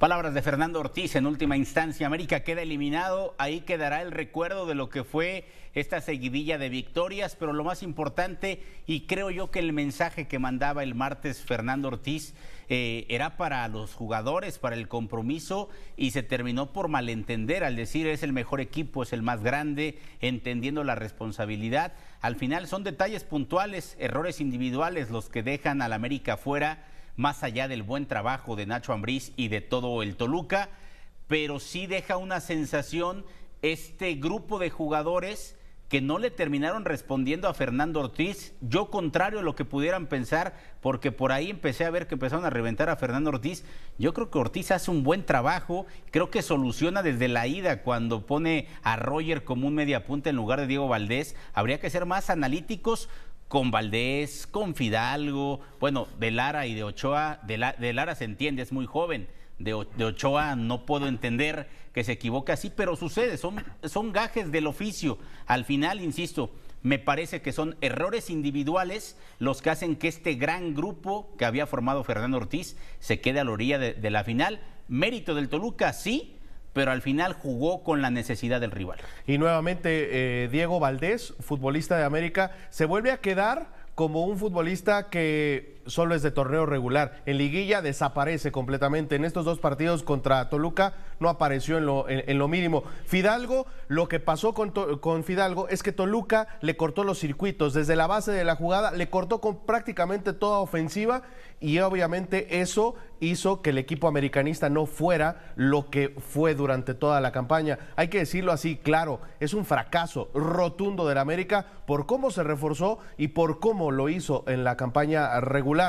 Palabras de Fernando Ortiz en última instancia. América queda eliminado, ahí quedará el recuerdo de lo que fue esta seguidilla de victorias, pero lo más importante, y creo yo que el mensaje que mandaba el martes Fernando Ortiz eh, era para los jugadores, para el compromiso, y se terminó por malentender al decir es el mejor equipo, es el más grande, entendiendo la responsabilidad. Al final son detalles puntuales, errores individuales los que dejan al América fuera más allá del buen trabajo de Nacho Ambriz y de todo el Toluca, pero sí deja una sensación este grupo de jugadores que no le terminaron respondiendo a Fernando Ortiz. Yo contrario a lo que pudieran pensar, porque por ahí empecé a ver que empezaron a reventar a Fernando Ortiz. Yo creo que Ortiz hace un buen trabajo, creo que soluciona desde la ida cuando pone a Roger como un mediapunta en lugar de Diego Valdés. Habría que ser más analíticos con Valdés, con Fidalgo, bueno, de Lara y de Ochoa, de, de Lara se entiende, es muy joven, de, Ochoa no puedo entender que se equivoque así, pero sucede, son, gajes del oficio. Al final, insisto, me parece que son errores individuales los que hacen que este gran grupo que había formado Fernando Ortiz se quede a la orilla de la final. Mérito del Toluca, sí, pero al final jugó con la necesidad del rival. Y nuevamente eh, Diego Valdés, futbolista de América, se vuelve a quedar como un futbolista que solo es de torneo regular. En liguilla desaparece completamente. En estos dos partidos contra Toluca no apareció en lo, mínimo. Fidalgo, lo que pasó con, con, Fidalgo es que Toluca le cortó los circuitos. Desde la base de la jugada le cortó con prácticamente toda ofensiva y obviamente eso hizo que el equipo americanista no fuera lo que fue durante toda la campaña. Hay que decirlo así, claro, es un fracaso rotundo del América por cómo se reforzó y por cómo lo hizo en la campaña regular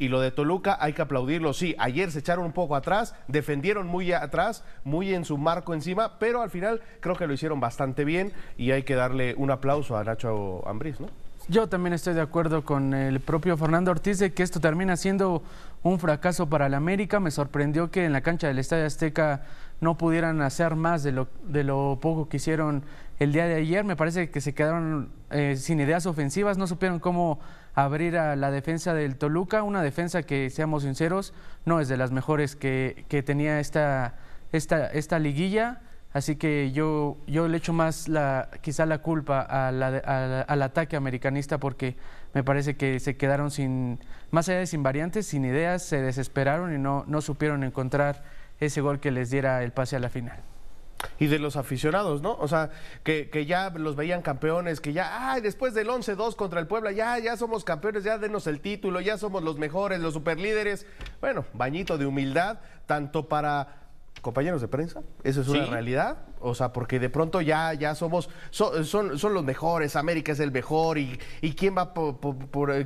y lo de Toluca hay que aplaudirlo, sí. Ayer se echaron un poco atrás, defendieron muy atrás, muy en su marco encima, pero al final creo que lo hicieron bastante bien y hay que darle un aplauso a Nacho Ambriz, ¿no? Yo también estoy de acuerdo con el propio Fernando Ortiz de que esto termina siendo un fracaso para la América. Me sorprendió que en la cancha del Estadio Azteca no pudieran hacer más de lo, de lo poco que hicieron el día de ayer. Me parece que se quedaron eh, sin ideas ofensivas, no supieron cómo abrir a la defensa del Toluca, una defensa que, seamos sinceros, no es de las mejores que, que tenía esta, esta, esta liguilla. Así que yo, yo le echo más la, quizá la culpa al ataque americanista porque me parece que se quedaron sin, más allá de sin variantes, sin ideas, se desesperaron y no, no supieron encontrar ese gol que les diera el pase a la final y de los aficionados, ¿no? O sea, que, que ya los veían campeones, que ya, ay, después del 11-2 contra el Puebla, ya, ya somos campeones, ya denos el título, ya somos los mejores, los superlíderes. Bueno, bañito de humildad, tanto para compañeros de prensa, esa es una realidad, o sea, porque de pronto ya, ya somos, son, son los mejores, América es el mejor, y, y quién va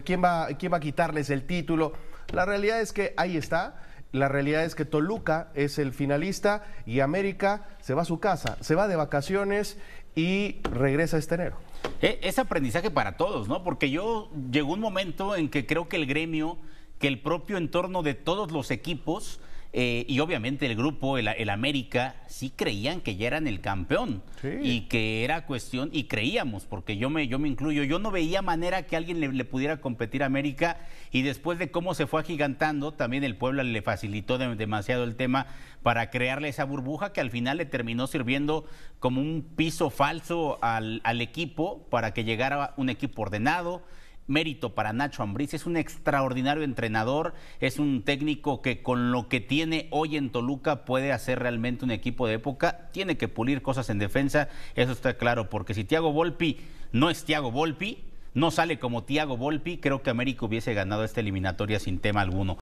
quién va, quién va a quitarles el título. La realidad es que ahí está la realidad es que Toluca es el finalista y América se va a su casa, se va de vacaciones y regresa este enero. E, es aprendizaje para todos, ¿no? Porque yo llegó un momento en que creo que el gremio, que el propio entorno de todos los equipos, eh, y obviamente el grupo, el, América, sí creían que ya eran el campeón y que era cuestión, y creíamos, porque yo me, yo me incluyo, yo no veía manera que alguien le, pudiera competir a América y después de cómo se fue agigantando, también el pueblo le facilitó demasiado el tema para crearle esa burbuja que al final le terminó sirviendo como un piso falso al, al equipo para que llegara un equipo ordenado mérito para Nacho Ambriz. Es un extraordinario entrenador, es un técnico que con lo que tiene hoy en Toluca puede hacer realmente un equipo de época. Tiene que pulir cosas en defensa, eso está claro, porque si Tiago Volpi no es Tiago Volpi, no sale como Tiago Volpi, creo que América hubiese ganado esta eliminatoria sin tema alguno.